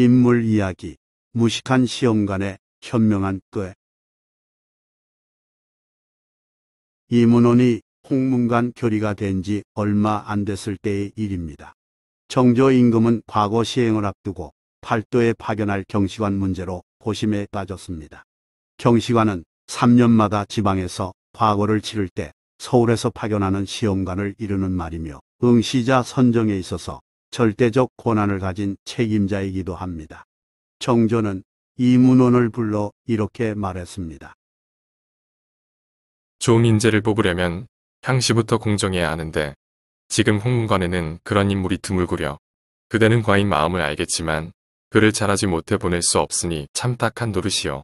인물 이야기, 무식한 시험관의 현명한 꾀. 이문원이 홍문관 교리가 된 지 얼마 안 됐을 때의 일입니다. 정조 임금은 과거 시행을 앞두고 팔도에 파견할 경시관 문제로 고심에 빠졌습니다. 경시관은 3년마다 지방에서 과거를 치를 때 서울에서 파견하는 시험관을 이루는 말이며 응시자 선정에 있어서 절대적 권한을 가진 책임자이기도 합니다. 정조는 이문원을 불러 이렇게 말했습니다. 좋은 인재를 뽑으려면 향시부터 공정해야 하는데 지금 홍문관에는 그런 인물이 드물구려. 그대는 과인 마음을 알겠지만 그를 잘하지 못해 보낼 수 없으니 참 딱한 노릇이요.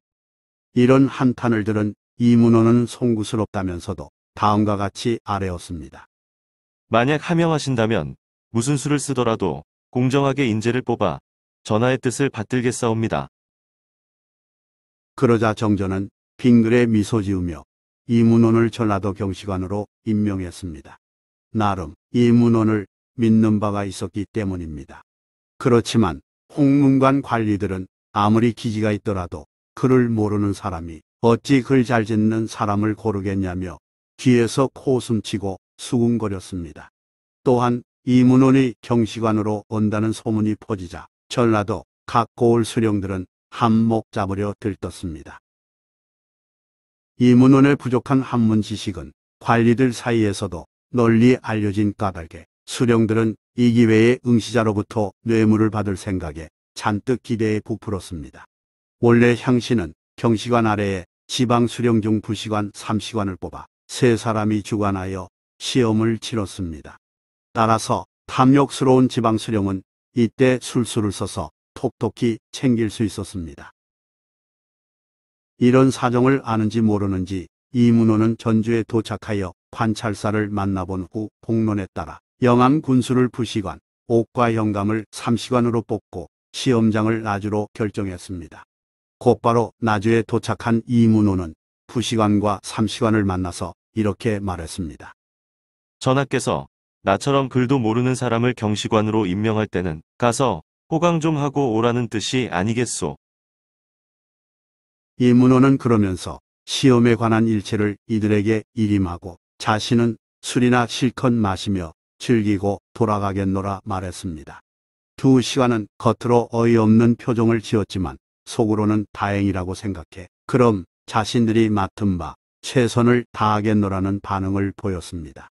이런 한탄을 들은 이문호는 송구스럽다면서도 다음과 같이 아뢰었습니다. 만약 하명하신다면 무슨 수를 쓰더라도 공정하게 인재를 뽑아 전하의 뜻을 받들겠사옵니다. 그러자 정전은 빙글에 미소 지으며 이문원을 전라도 경시관으로 임명했습니다. 나름 이문원을 믿는 바가 있었기 때문입니다. 그렇지만 홍문관 관리들은 아무리 기지가 있더라도 글을 모르는 사람이 어찌 글 잘 짓는 사람을 고르겠냐며 귀에서 코숨치고 수군거렸습니다. 또한 이문원이 경시관으로 온다는 소문이 퍼지자 전라도 각 고을 수령들은 한몫 잡으려 들떴습니다. 이문원의 부족한 한문 지식은 관리들 사이에서도 널리 알려진 까닭에 수령들은 이 기회에 응시자로부터 뇌물을 받을 생각에 잔뜩 기대에 부풀었습니다. 원래 향신은 경시관 아래에 지방 수령 중 부시관 3시관을 뽑아 세 사람이 주관하여 시험을 치렀습니다. 따라서 탐욕스러운 지방 수령은 이때 술수를 써서 톡톡히 챙길 수 있었습니다. 이런 사정을 아는지 모르는지 이문호는 전주에 도착하여 관찰사를 만나본 후 공론에 따라 영암 군수를 부시관, 옥과 영감을 삼시관으로 뽑고 시험장을 나주로 결정했습니다. 곧바로 나주에 도착한 이문호는 부시관과 삼시관을 만나서 이렇게 말했습니다. 전하께서 나처럼 글도 모르는 사람을 경시관으로 임명할 때는 가서 호강 좀 하고 오라는 뜻이 아니겠소. 이문호는 그러면서 시험에 관한 일체를 이들에게 일임하고 자신은 술이나 실컷 마시며 즐기고 돌아가겠노라 말했습니다. 두 시간은 겉으로 어이없는 표정을 지었지만 속으로는 다행이라고 생각해 그럼 자신들이 맡은 바 최선을 다하겠노라는 반응을 보였습니다.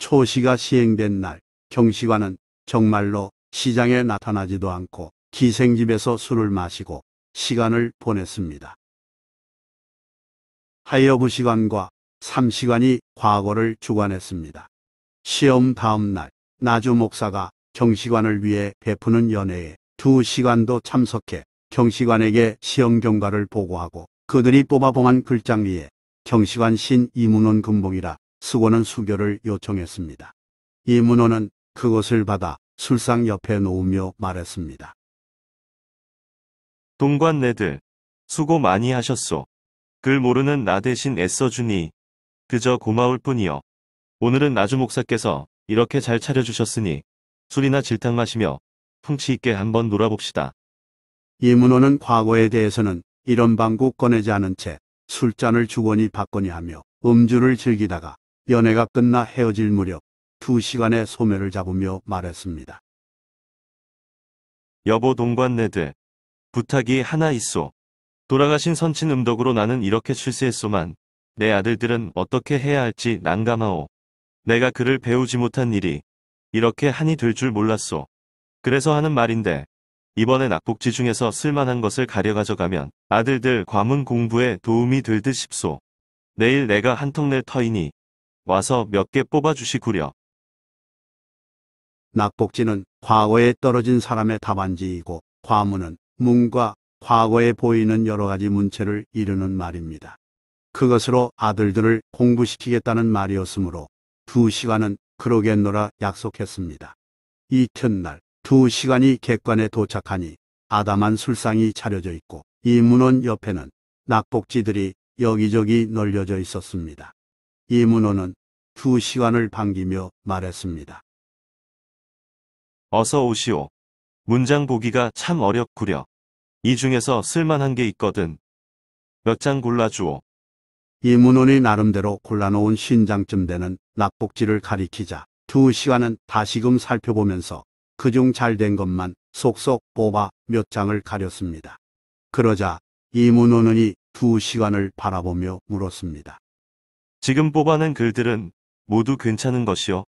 초시가 시행된 날 경시관은 정말로 시장에 나타나지도 않고 기생집에서 술을 마시고 시간을 보냈습니다. 하여부 시간과 삼시간이 과거를 주관했습니다. 시험 다음 날 나주 목사가 경시관을 위해 베푸는 연회에 두 시간도 참석해 경시관에게 시험 경과를 보고하고 그들이 뽑아봉한 글장 위에 경시관 신 이문원 금봉이라 수고는 수교를 요청했습니다. 이 문호는 그것을 받아 술상 옆에 놓으며 말했습니다. 동관네들, 수고 많이 하셨소. 글 모르는 나 대신 애써주니 그저 고마울 뿐이요. 오늘은 나주 목사께서 이렇게 잘 차려주셨으니 술이나 질탕 마시며 풍치 있게 한번 놀아봅시다. 이문호는 과거에 대해서는 이런 방구 꺼내지 않은 채 술잔을 주거니 받거니 하며 음주를 즐기다가 연애가 끝나 헤어질 무렵 2시간의 소매를 잡으며 말했습니다. 여보 동관내들 부탁이 하나 있소. 돌아가신 선친 음덕으로 나는 이렇게 실수했소만 내 아들들은 어떻게 해야 할지 난감하오. 내가 그를 배우지 못한 일이 이렇게 한이 될 줄 몰랐소. 그래서 하는 말인데 이번에 낙복지 중에서 쓸만한 것을 가려가져가면 아들들 과문 공부에 도움이 될 듯 싶소. 내일 내가 한턱 낼 터이니 와서 몇 개 뽑아주시구려. 낙복지는 과거에 떨어진 사람의 답안지이고 과문은 문과 과거에 보이는 여러 가지 문체를 이루는 말입니다. 그것으로 아들들을 공부시키겠다는 말이었으므로 두 시간은 그러겠노라 약속했습니다. 이튿날 두 시간이 객관에 도착하니 아담한 술상이 차려져 있고 이 문원 옆에는 낙복지들이 여기저기 널려져 있었습니다. 이문호는 두 시간을 반기며 말했습니다. 어서 오시오. 문장 보기가 참 어렵구려. 이 중에서 쓸만한 게 있거든. 몇 장 골라주오. 이문호이 나름대로 골라놓은 신장쯤 되는 낙복지를 가리키자 두 시간은 다시금 살펴보면서 그중 잘 된 것만 속속 뽑아 몇 장을 가렸습니다. 그러자 이문호는이 두 시간을 바라보며 물었습니다. 지금 뽑아낸 글들은 모두 괜찮은 것이요.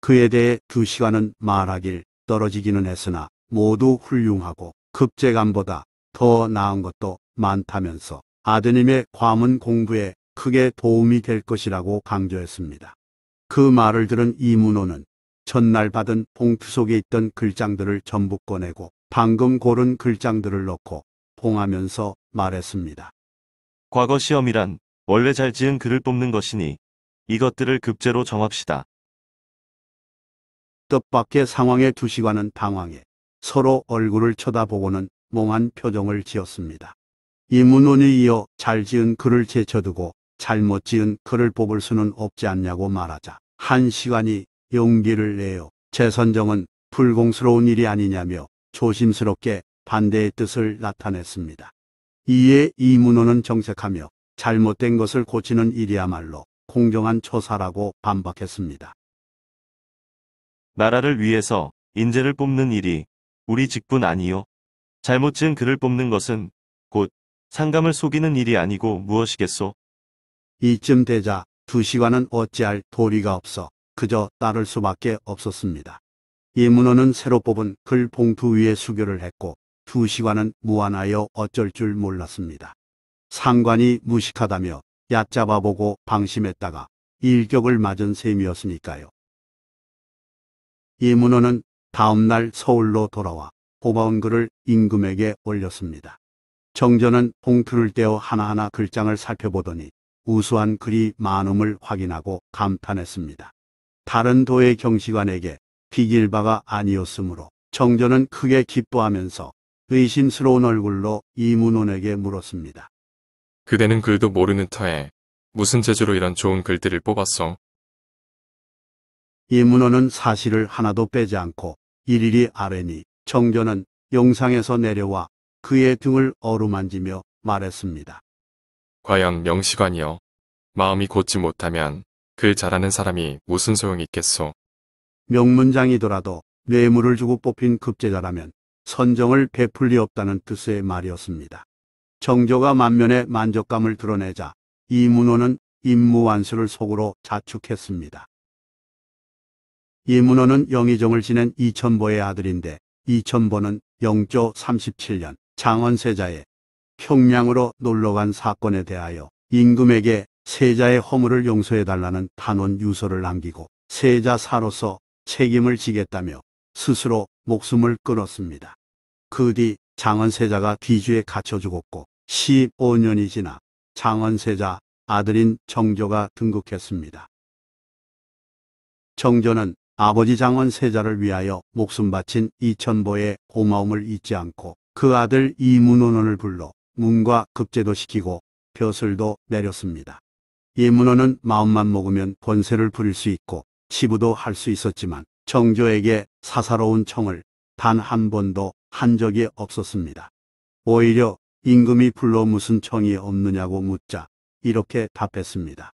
그에 대해 두 시간은 말하길 떨어지기는 했으나 모두 훌륭하고 급제감보다 더 나은 것도 많다면서 아드님의 과문 공부에 크게 도움이 될 것이라고 강조했습니다. 그 말을 들은 이문호는 전날 받은 봉투 속에 있던 글장들을 전부 꺼내고 방금 고른 글장들을 넣고 봉하면서 말했습니다. 과거 시험이란 원래 잘 지은 글을 뽑는 것이니 이것들을 급제로 정합시다. 뜻밖의 상황에 두 시간은 당황해 서로 얼굴을 쳐다보고는 몽한 표정을 지었습니다. 이문원이 이어 잘 지은 글을 제쳐두고 잘못 지은 글을 뽑을 수는 없지 않냐고 말하자 한 시간이 용기를 내요. 재선정은 불공스러운 일이 아니냐며 조심스럽게 반대의 뜻을 나타냈습니다. 이에 이문호는 정색하며 잘못된 것을 고치는 일이야말로 공정한 처사라고 반박했습니다. 나라를 위해서 인재를 뽑는 일이 우리 직분 아니요. 잘못 지은 그를 뽑는 것은 곧 상감을 속이는 일이 아니고 무엇이겠소? 이쯤 되자 두 시간은 어찌할 도리가 없어 그저 따를 수밖에 없었습니다. 예문어는 새로 뽑은 글 봉투 위에 수교를 했고 두 시간은 무안하여 어쩔 줄 몰랐습니다. 상관이 무식하다며 얕잡아보고 방심했다가 일격을 맞은 셈이었으니까요. 이문호는 다음날 서울로 돌아와 고마운 글을 임금에게 올렸습니다. 정전은 봉투를 떼어 하나하나 글장을 살펴보더니 우수한 글이 많음을 확인하고 감탄했습니다. 다른 도의 경시관에게 비길 바가 아니었으므로 정전은 크게 기뻐하면서 의심스러운 얼굴로 이문원에게 물었습니다. 그대는 글도 모르는 터에 무슨 재주로 이런 좋은 글들을 뽑았어 이문호는 사실을 하나도 빼지 않고 일일이 아뢰니 정전는 영상에서 내려와 그의 등을 어루만지며 말했습니다. 과연 영시관이여 마음이 곧지 못하면 글 잘하는 사람이 무슨 소용이 있겠소? 명문장이더라도 뇌물을 주고 뽑힌 급제자라면 선정을 베풀 리 없다는 뜻의 말이었습니다. 정조가 만면에 만족감을 드러내자 이문호는 임무완수를 속으로 자축했습니다. 이문호는 영의정을 지낸 이천보의 아들인데 이천보는 영조 37년 장원세자의 평양으로 놀러간 사건에 대하여 임금에게 세자의 허물을 용서해달라는 탄원 유서를 남기고 세자사로서 책임을 지겠다며 스스로 목숨을 끊었습니다. 그 뒤 장원세자가 뒤주에 갇혀 죽었고 15년이 지나 장원세자 아들인 정조가 등극했습니다. 정조는 아버지 장원세자를 위하여 목숨 바친 이천보의 고마움을 잊지 않고 그 아들 이문원을 불러 문과 급제도 시키고 벼슬도 내렸습니다. 이문원은 마음만 먹으면 권세를 부릴 수 있고 치부도 할 수 있었지만 정조에게 사사로운 청을 단 한 번도 한 적이 없었습니다. 오히려 임금이 불러 무슨 청이 없느냐고 묻자 이렇게 답했습니다.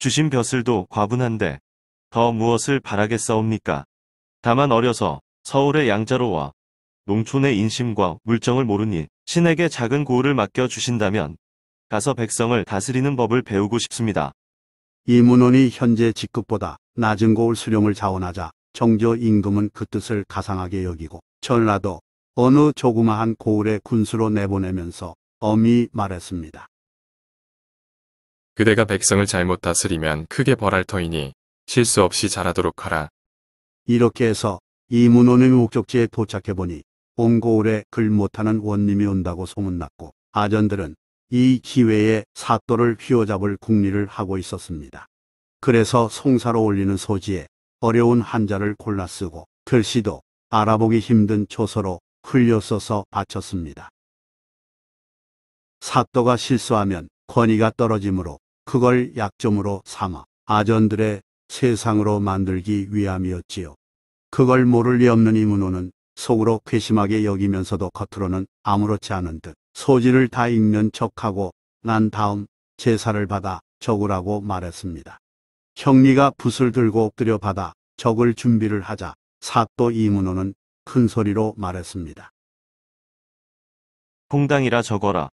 주신 벼슬도 과분한데 더 무엇을 바라겠사옵니까? 다만 어려서 서울의 양자로 와 농촌의 인심과 물정을 모르니 신에게 작은 고을을 맡겨 주신다면 가서 백성을 다스리는 법을 배우고 싶습니다. 이문원이 현재 직급보다 낮은 고을 수령을 자원하자 정조 임금은 그 뜻을 가상하게 여기고 전라도 어느 조그마한 고을에 군수로 내보내면서 엄히 말했습니다. 그대가 백성을 잘못 다스리면 크게 벌할 터이니 실수 없이 잘하도록 하라. 이렇게 해서 이문호는 목적지에 도착해 보니 온고을에글 못하는 원님이 온다고 소문났고 아전들은 이 기회에 사또를 휘어잡을 궁리를 하고 있었습니다. 그래서 송사로 올리는 소지에 어려운 한자를 골라 쓰고 글씨도 알아보기 힘든 초서로 흘려써서 바쳤습니다. 사또가 실수하면 권위가 떨어지므로 그걸 약점으로 삼아 아전들의 세상으로 만들기 위함이었지요. 그걸 모를 리 없는 이문호는 속으로 괘씸하게 여기면서도 겉으로는 아무렇지 않은 듯 소지를 다 읽는 척하고 난 다음 제사를 받아 적으라고 말했습니다. 형리가 붓을 들고 엎드려 받아 적을 준비를 하자 사또 이문호는 큰 소리로 말했습니다. 홍당이라 적어라.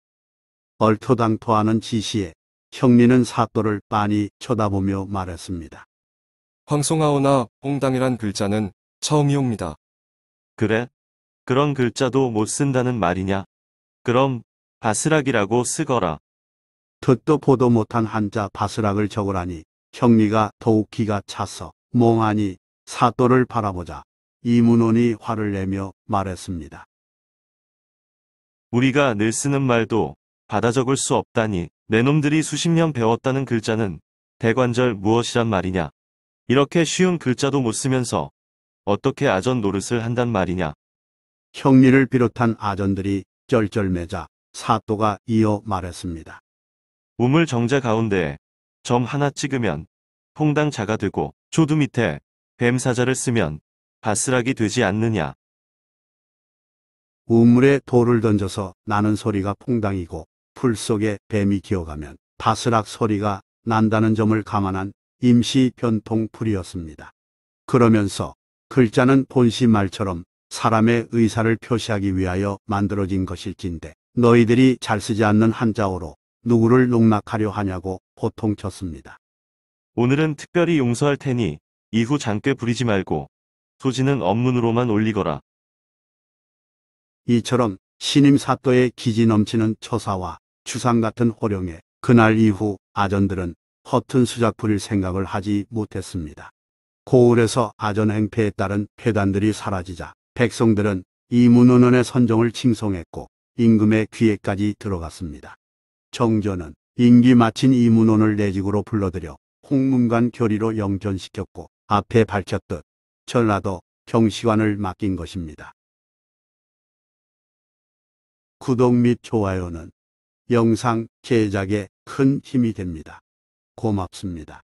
얼토당토하는 지시에 형리는 사또를 빤히 쳐다보며 말했습니다. 황송하오나 홍당이란 글자는 처음이옵니다. 그래? 그런 글자도 못 쓴다는 말이냐? 그럼 바스락이라고 쓰거라. 듣도 보도 못한 한자 바스락을 적으라니 형리가 더욱 기가 차서 몽하니 사또를 바라보자 이문원이 화를 내며 말했습니다. 우리가 늘 쓰는 말도 받아 적을 수 없다니 내놈들이 수십 년 배웠다는 글자는 대관절 무엇이란 말이냐. 이렇게 쉬운 글자도 못 쓰면서 어떻게 아전 노릇을 한단 말이냐. 형리를 비롯한 아전들이 쩔쩔매자 사또가 이어 말했습니다. 우물 정자 가운데 점 하나 찍으면 퐁당 자가 되고 조두 밑에 뱀사자를 쓰면 바스락이 되지 않느냐. 우물에 돌을 던져서 나는 소리가 퐁당이고 풀 속에 뱀이 기어가면 바스락 소리가 난다는 점을 감안한 임시 변통풀이었습니다. 그러면서 글자는 본시 말처럼 사람의 의사를 표시하기 위하여 만들어진 것일진데 너희들이 잘 쓰지 않는 한자어로 누구를 농락하려 하냐고 보통 쳤습니다. 오늘은 특별히 용서할 테니 이후 장꾀 부리지 말고 소지는 업문으로만 올리거라. 이처럼 신임 사또의 기지 넘치는 처사와 추상 같은 호령에 그날 이후 아전들은 허튼 수작풀일 생각을 하지 못했습니다. 고을에서 아전 행패에 따른 폐단들이 사라지자 백성들은 이문원원의 선정을 칭송했고 임금의 귀에까지 들어갔습니다. 정전은 임기 마친 이문원을 내직으로 불러들여 홍문관 교리로 영전시켰고 앞에 밝혔듯 전라도 경시관을 맡긴 것입니다. 구독 및 좋아요는 영상 제작에 큰 힘이 됩니다. 고맙습니다.